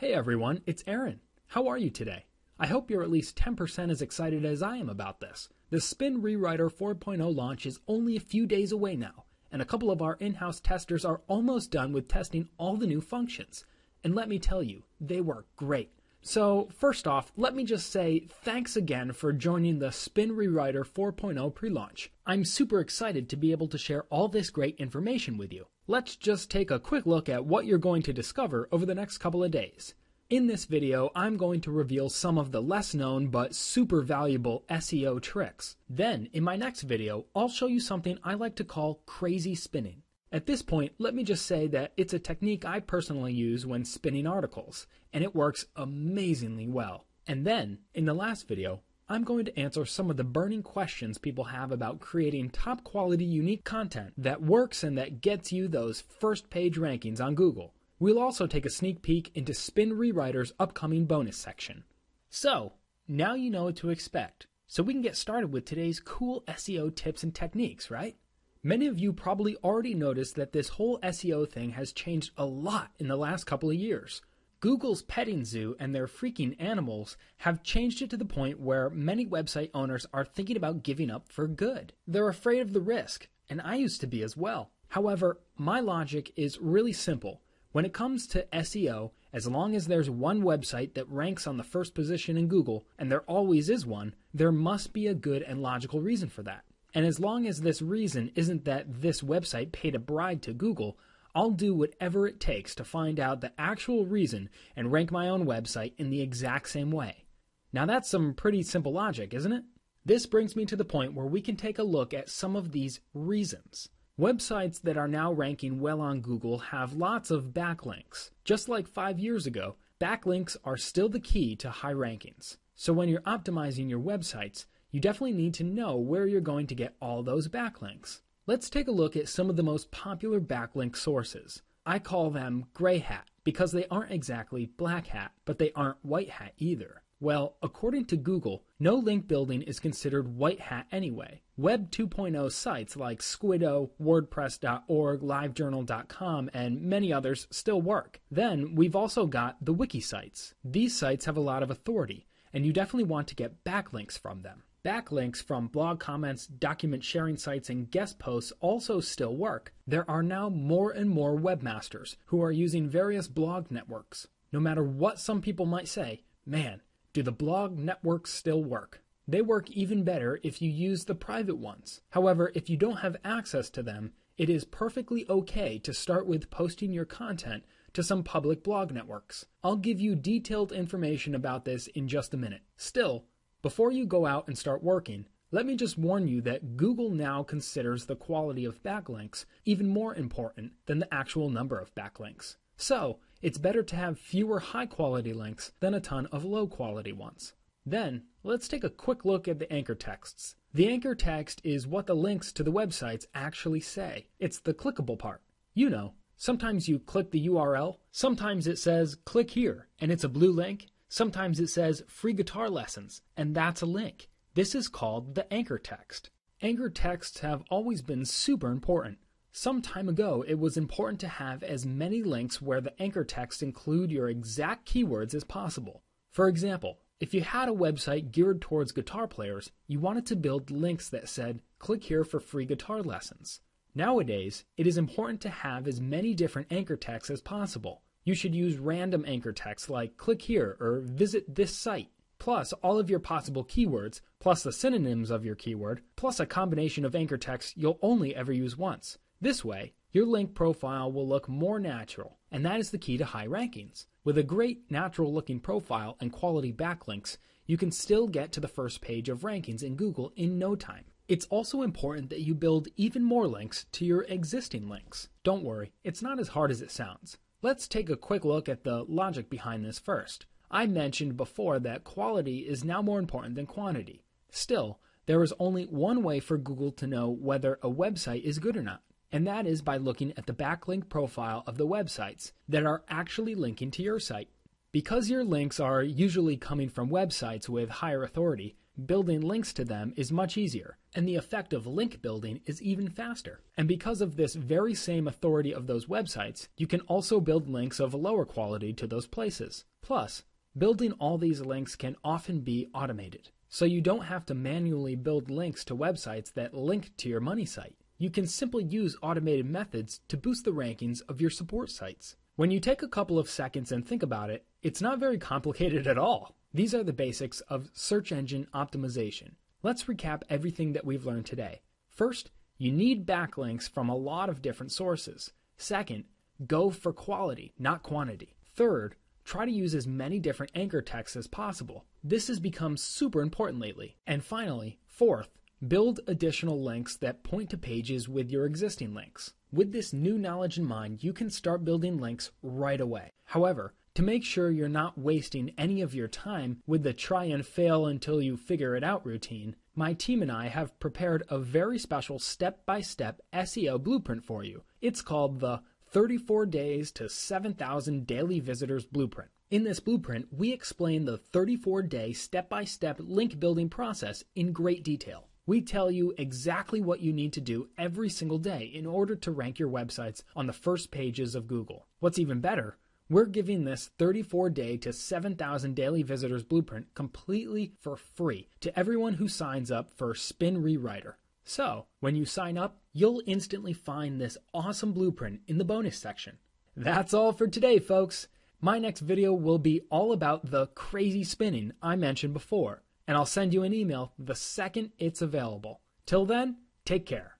Hey everyone, it's Aaron. How are you today? I hope you're at least 10% as excited as I am about this. The Spin Rewriter 4.0 launch is only a few days away now, and a couple of our in-house testers are almost done with testing all the new functions. And let me tell you, they work great. So, first off, let me just say thanks again for joining the Spin Rewriter 4.0 pre launch. I'm super excited to be able to share all this great information with you. Let's just take a quick look at what you're going to discover over the next couple of days. In this video, I'm going to reveal some of the less known but super valuable SEO tricks. Then, in my next video, I'll show you something I like to call crazy spinning. At this point, let me just say that it's a technique I personally use when spinning articles, and it works amazingly well. And then, in the last video, I'm going to answer some of the burning questions people have about creating top quality unique content that works and that gets you those first page rankings on Google. We'll also take a sneak peek into Spin Rewriter's upcoming bonus section. So, now you know what to expect, so we can get started with today's cool SEO tips and techniques, right? Many of you probably already noticed that this whole SEO thing has changed a lot in the last couple of years. Google's petting zoo and their freaking animals have changed it to the point where many website owners are thinking about giving up for good. They're afraid of the risk, and I used to be as well. However, my logic is really simple. When it comes to SEO, as long as there's one website that ranks on the first position in Google, and there always is one, there must be a good and logical reason for that. And as long as this reason isn't that this website paid a bribe to Google, I'll do whatever it takes to find out the actual reason and rank my own website in the exact same way. Now that's some pretty simple logic, isn't it? This brings me to the point where we can take a look at some of these reasons. Websites that are now ranking well on Google have lots of backlinks. Just like five years ago, backlinks are still the key to high rankings. So when you're optimizing your websites, you definitely need to know where you're going to get all those backlinks. Let's take a look at some of the most popular backlink sources. I call them gray hat because they aren't exactly black hat, but they aren't white hat either. Well, according to Google, no link building is considered white hat anyway. Web 2.0 sites like Squiddo, WordPress.org, LiveJournal.com, and many others still work. Then we've also got the wiki sites. These sites have a lot of authority, and you definitely want to get backlinks from them. Backlinks from blog comments, document sharing sites, and guest posts also still work. There are now more and more webmasters who are using various blog networks. No matter what some people might say, man, do the blog networks still work? They work even better if you use the private ones. However, if you don't have access to them, it is perfectly okay to start with posting your content to some public blog networks. I'll give you detailed information about this in just a minute. Still, before you go out and start working, let me just warn you that Google now considers the quality of backlinks even more important than the actual number of backlinks. So, it's better to have fewer high quality links than a ton of low quality ones. Then, let's take a quick look at the anchor texts. The anchor text is what the links to the websites actually say. It's the clickable part. You know, sometimes you click the URL, sometimes it says click here, and it's a blue link, Sometimes it says free guitar lessons, and that's a link. This is called the anchor text. Anchor texts have always been super important. Some time ago, it was important to have as many links where the anchor text include your exact keywords as possible. For example, if you had a website geared towards guitar players, you wanted to build links that said, click here for free guitar lessons. Nowadays, it is important to have as many different anchor texts as possible. You should use random anchor text like click here or visit this site, plus all of your possible keywords, plus the synonyms of your keyword, plus a combination of anchor text you'll only ever use once. This way, your link profile will look more natural, and that is the key to high rankings. With a great natural looking profile and quality backlinks, you can still get to the first page of rankings in Google in no time. It's also important that you build even more links to your existing links. Don't worry, it's not as hard as it sounds. Let's take a quick look at the logic behind this first. I mentioned before that quality is now more important than quantity. Still, there is only one way for Google to know whether a website is good or not, and that is by looking at the backlink profile of the websites that are actually linking to your site. Because your links are usually coming from websites with higher authority, building links to them is much easier, and the effect of link building is even faster. And because of this very same authority of those websites, you can also build links of lower quality to those places. Plus, building all these links can often be automated. So you don't have to manually build links to websites that link to your money site. You can simply use automated methods to boost the rankings of your support sites. When you take a couple of seconds and think about it, it's not very complicated at all. These are the basics of search engine optimization. Let's recap everything that we've learned today. First, you need backlinks from a lot of different sources. Second, go for quality, not quantity. Third, try to use as many different anchor texts as possible. This has become super important lately. And finally, fourth, build additional links that point to pages with your existing links. With this new knowledge in mind, you can start building links right away. However, to make sure you're not wasting any of your time with the try and fail until you figure it out routine, my team and I have prepared a very special step by step SEO blueprint for you. It's called the 34 Days to 7,000 Daily Visitors Blueprint. In this blueprint, we explain the 34 day step by step link building process in great detail. We tell you exactly what you need to do every single day in order to rank your websites on the first pages of Google. What's even better, we're giving this 34 day to 7,000 daily visitors blueprint completely for free to everyone who signs up for Spin Rewriter. So, when you sign up, you'll instantly find this awesome blueprint in the bonus section. That's all for today, folks. My next video will be all about the crazy spinning I mentioned before, and I'll send you an email the second it's available. Till then, take care.